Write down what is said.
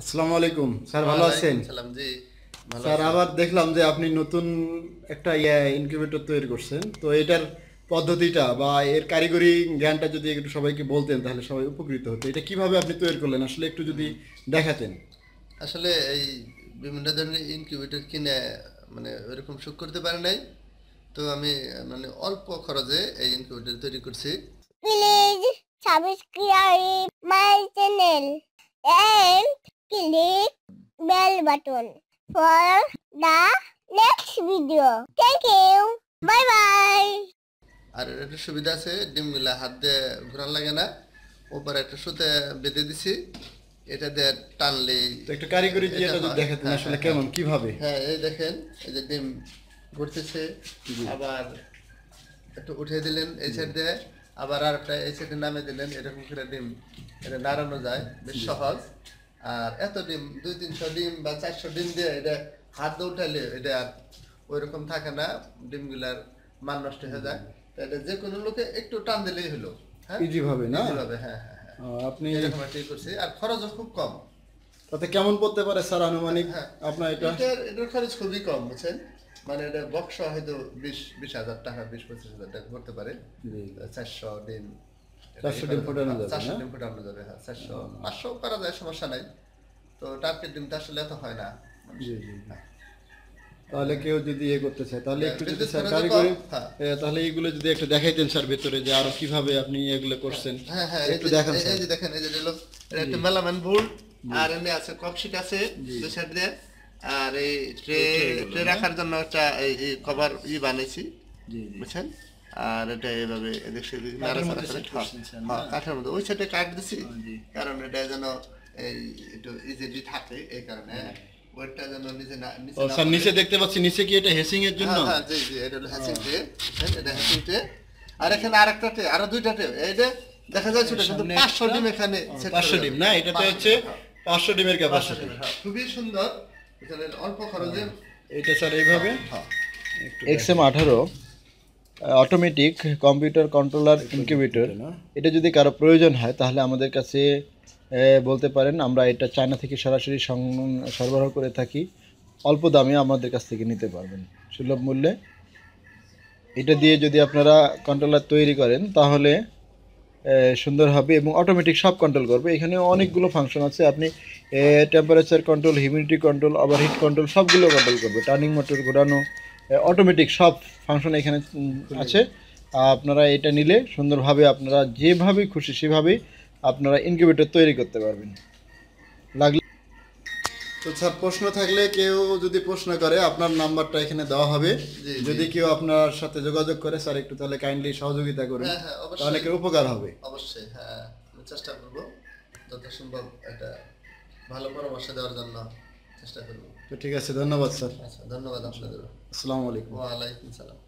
আসসালামু আলাইকুম স্যার ভালো আছেন জি স্যার আবার দেখলাম যে আপনি নতুন একটা ইয়ে ইনকিউবেটর তৈরি করছেন তো এটার পদ্ধতিটা বা এর কারিগরি জ্ঞানটা যদি একটু সবাইকে বলতেন তাহলে সবাই উপকৃত হতো এটা কিভাবে আপনি তৈরি করলেন আসলে একটু যদি দেখাতেন আসলে এই বিভিন্ন ধরনের ইনকিউবেটর কিনে মানে ওইরকম সুখ করতে পারে নাই তো আমি মানে অল্প খরচে এই ইনকিউবেটর তৈরি করছি please subscribe my channel and click bell button for the next video. Thank you. Bye bye. আর একটা সুবিধা আছে ডিম গুলা হাত দিয়ে ঘোরান লাগে না ওপরে একটা সুতে বেঁধে দিছি এটা দিয়ে টানলে একটু কারিগরি দিয়ে এটা দেখাতেন হ্যাঁ, আসলে হ্যাঁ, কেমন হ্যাঁ। কিভাবে হ্যাঁ এই দেখেন এই যে ডিম ঘুরতেছে আবার একটু উঠে দিলেন এই সাইড দিয়ে আবার আর একটা এই সাইডে নামে দিলেন এরকম করে ডিম এটা নাড়ানো যায় বেশ সহজ আর এত ডিম দুই তিনশো ডিম বা চারশো ডিম দিয়ে এটা হাত দিয়ে উঠালে এটা আর ওই রকম থাকে না ডিমগুলার মান নষ্ট হয়ে যায় তাহলে যে কোনো লোকে একটু টান দিলেই হলো হ্যাঁ না হ্যাঁ, হ্যাঁ, হ্যাঁ। আপনি করছি আর খরচও খুব কম তাতে কেমন পড়তে পারে স্যার আনুমানিক হ্যাঁ, আপনার এটা এটার এটার খরচ খুবই কম বুঝছেন মানে এটা বক্স হয়তো বিশ বিশ হাজার টাকা বিশ পঁচিশ হাজার টাকা করতে পারে চারশো দিন হ্যাঁ, ইয়ে হ্যাঁ, হ্যাঁ। আরো কিভাবে আপনি এগুলো করছেন হ্যাঁ হ্যাঁ একটু দেখেন যে আর আছে কপশিট আছে সাইড দিয়ে আর এই ট্রে ট্রে রাখার জন্য একটা এই কভার ই বানাইছি বুঝছেন আর এটা এইভাবে এদিক সেদিক কাঠের হ্যাঁ, হ্যাঁ। মধ্যে ওই সাইডে কাঠ দিছি কারণ এটা যেন এই একটু ইজিলি থাকে এই কারণে ওয়েটটা যেন নিচে না নিচে দেখতে পাচ্ছি নিচে কি এটা হেসিং হ্যাঁ, আর এখানে দুইটা দেখা যায় ডিম এখানে ডিম না এটাতে হচ্ছে খুবই সুন্দর অল্প স্যার এইভাবে অটোমেটিক কম্পিউটার কন্ট্রোলার ইনকিউবেটর এটা যদি কারো প্রয়োজন হয় তাহলে আমাদের কাছে বলতে পারেন আমরা এটা চায়না থেকে সরাসরি সরবরাহ করে থাকি অল্প দামে আমাদের কাছ থেকে নিতে পারবেন সুলভ মূল্যে এটা দিয়ে যদি আপনারা কন্ট্রোলার তৈরি করেন তাহলে সুন্দর হবে এবং অটোমেটিক সব কন্ট্রোল করবে এখানে অনেকগুলো ফাংশন আছে আপনি temperature control humidity control overheat control সবগুলো কন্ট্রোল করবে টার্নিং মোটর ঘোরানো অটোমেটিক সব ফাংশন এখানে আছে আপনারা এটা নিলে সুন্দরভাবে আপনারা যেভাবে খুশি সেভাবে আপনারা ইনকিউবেটর তৈরি করতে পারবেন লাগলে তো স্যার প্রশ্ন থাকলে কেউ যদি প্রশ্ন করে আপনার নাম্বারটা এখানে দেওয়া হবে যদি কেউ আপনার সাথে যোগাযোগ করে স্যার একটু তাহলে কাইন্ডলি সহযোগিতা করুন হ্যাঁ, হ্যাঁ, তাহলে কেউ উপকার হবে অবশ্যই হ্যাঁ চেষ্টা করবো যত সম্ভব একটা ভালো পরামর্শ দেওয়ার জন্য চেষ্টা করবো তো ঠিক আছে ধন্যবাদ স্যার আচ্ছা ধন্যবাদ আপনাদের আসসালামু আলাইকুম ওয়া আলাইকুম সালাম